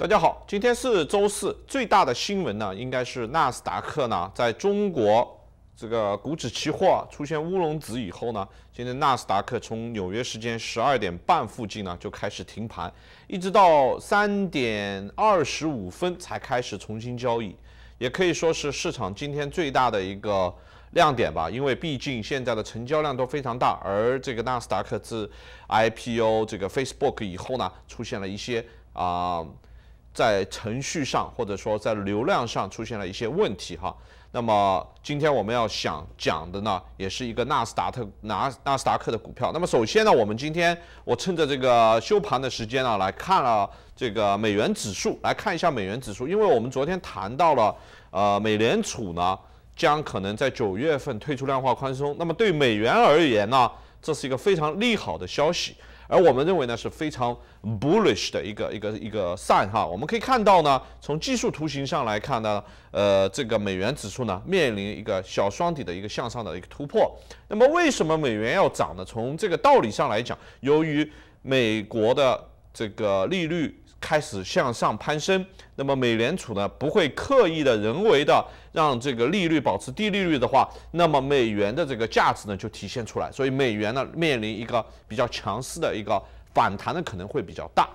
大家好，今天是周四，最大的新闻呢，应该是纳斯达克呢，在中国这个股指期货出现乌龙指以后呢，今天纳斯达克从纽约时间十二点半附近呢就开始停盘，一直到三点二十五分才开始重新交易，也可以说是市场今天最大的一个亮点吧，因为毕竟现在的成交量都非常大，而这个纳斯达克自 IPO 这个 Facebook 以后呢，出现了一些啊。在程序上或者说在流量上出现了一些问题哈，那么今天我们要想讲的呢，也是一个纳斯达特纳纳斯达克的股票。那么首先呢，我们今天我趁着这个休盘的时间啊，来看了这个美元指数，来看一下美元指数，因为我们昨天谈到了，呃，美联储呢将可能在九月份退出量化宽松，那么对美元而言呢，这是一个非常利好的消息。而我们认为呢是非常 bullish 的一个一个一个 sign 哈，我们可以看到呢，从技术图形上来看呢，呃，这个美元指数呢面临一个小双底的一个向上的一个突破。那么为什么美元要涨呢？从这个道理上来讲，由于美国的这个利率。开始向上攀升，那么美联储呢不会刻意的人为的让这个利率保持低利率的话，那么美元的这个价值呢就体现出来，所以美元呢面临一个比较强势的一个反弹的可能会比较大。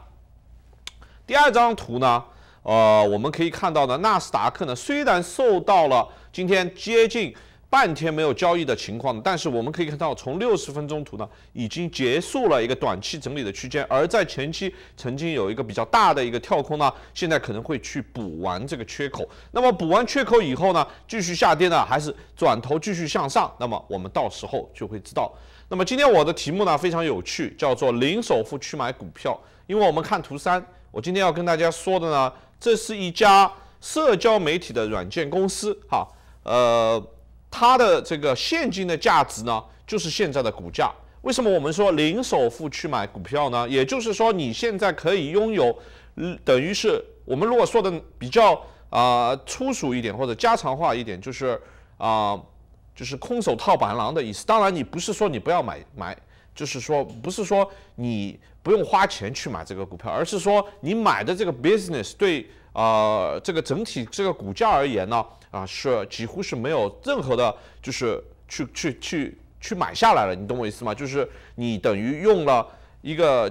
第二张图呢，呃，我们可以看到呢，纳斯达克呢虽然受到了今天接近。半天没有交易的情况，但是我们可以看到，从六十分钟图呢，已经结束了一个短期整理的区间，而在前期曾经有一个比较大的一个跳空呢，现在可能会去补完这个缺口。那么补完缺口以后呢，继续下跌呢，还是转头继续向上？那么我们到时候就会知道。那么今天我的题目呢非常有趣，叫做零首付去买股票，因为我们看图三，我今天要跟大家说的呢，这是一家社交媒体的软件公司，哈，呃。它的这个现金的价值呢，就是现在的股价。为什么我们说零首付去买股票呢？也就是说，你现在可以拥有，等于是我们如果说的比较啊粗俗一点或者家常话一点，就是啊，就是空手套白狼的意思。当然，你不是说你不要买买，就是说不是说你不用花钱去买这个股票，而是说你买的这个 business 对啊这个整体这个股价而言呢。啊，是几乎是没有任何的，就是去去去去买下来了，你懂我意思吗？就是你等于用了一个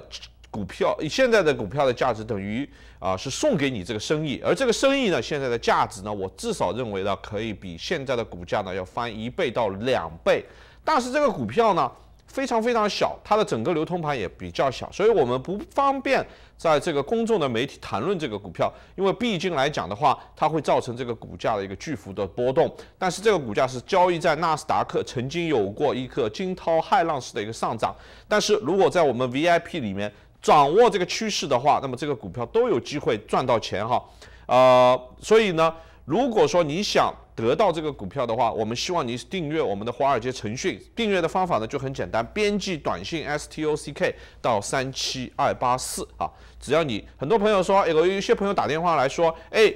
股票，现在的股票的价值等于啊是送给你这个生意，而这个生意呢，现在的价值呢，我至少认为呢可以比现在的股价呢要翻一倍到两倍，但是这个股票呢。非常非常小，它的整个流通盘也比较小，所以我们不方便在这个公众的媒体谈论这个股票，因为毕竟来讲的话，它会造成这个股价的一个巨幅的波动。但是这个股价是交易在纳斯达克，曾经有过一个惊涛骇浪式的一个上涨。但是如果在我们 VIP 里面掌握这个趋势的话，那么这个股票都有机会赚到钱哈。呃，所以呢，如果说你想。得到这个股票的话，我们希望您订阅我们的华尔街晨讯。订阅的方法呢就很简单，编辑短信 S T O C K 到三七二八四啊。只要你很多朋友说，有一些朋友打电话来说，哎，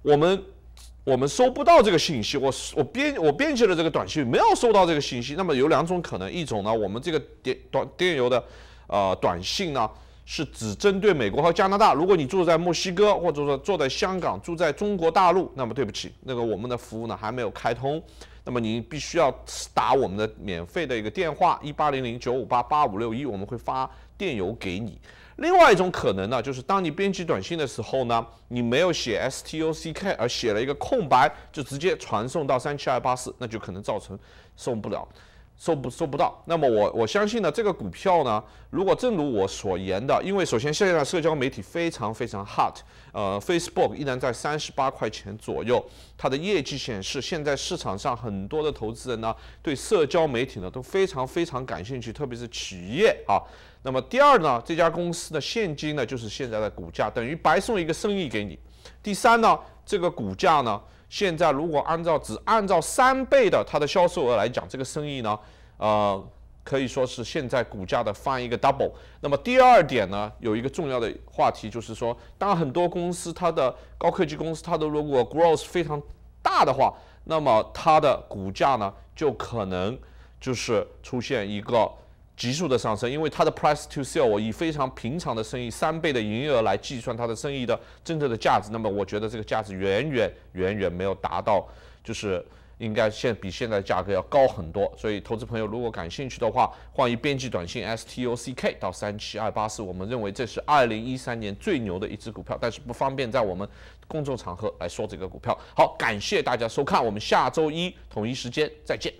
我们我们收不到这个信息，我我编我编辑了这个短信，没有收到这个信息。那么有两种可能，一种呢，我们这个电短电邮的呃短信呢。是只针对美国和加拿大。如果你住在墨西哥，或者说住在香港、住在中国大陆，那么对不起，那个我们的服务呢还没有开通。那么你必须要打我们的免费的一个电话一八零零九五八八五六一，我们会发电邮给你。另外一种可能呢，就是当你编辑短信的时候呢，你没有写 STOCK，而写了一个空白，就直接传送到三七二八四，那就可能造成送不了。收不收不到？那么我我相信呢，这个股票呢，如果正如我所言的，因为首先现在的社交媒体非常非常 hot，呃，Facebook 依然在三十八块钱左右，它的业绩显示，现在市场上很多的投资人呢，对社交媒体呢都非常非常感兴趣，特别是企业啊。那么第二呢，这家公司的现金呢，就是现在的股价等于白送一个生意给你。第三呢，这个股价呢。现在如果按照只按照三倍的它的销售额来讲，这个生意呢，呃，可以说是现在股价的翻一个 double。那么第二点呢，有一个重要的话题就是说，当很多公司它的高科技公司它的如果 growth 非常大的话，那么它的股价呢就可能就是出现一个。急速的上升，因为它的 price to sell 我以非常平常的生意三倍的营业额来计算它的生意的真正的价值，那么我觉得这个价值远远远远没有达到，就是应该现比现在价格要高很多。所以投资朋友如果感兴趣的话，欢迎编辑短信 S T O C K 到三七二八四，我们认为这是二零一三年最牛的一只股票，但是不方便在我们公众场合来说这个股票。好，感谢大家收看，我们下周一统一时间再见。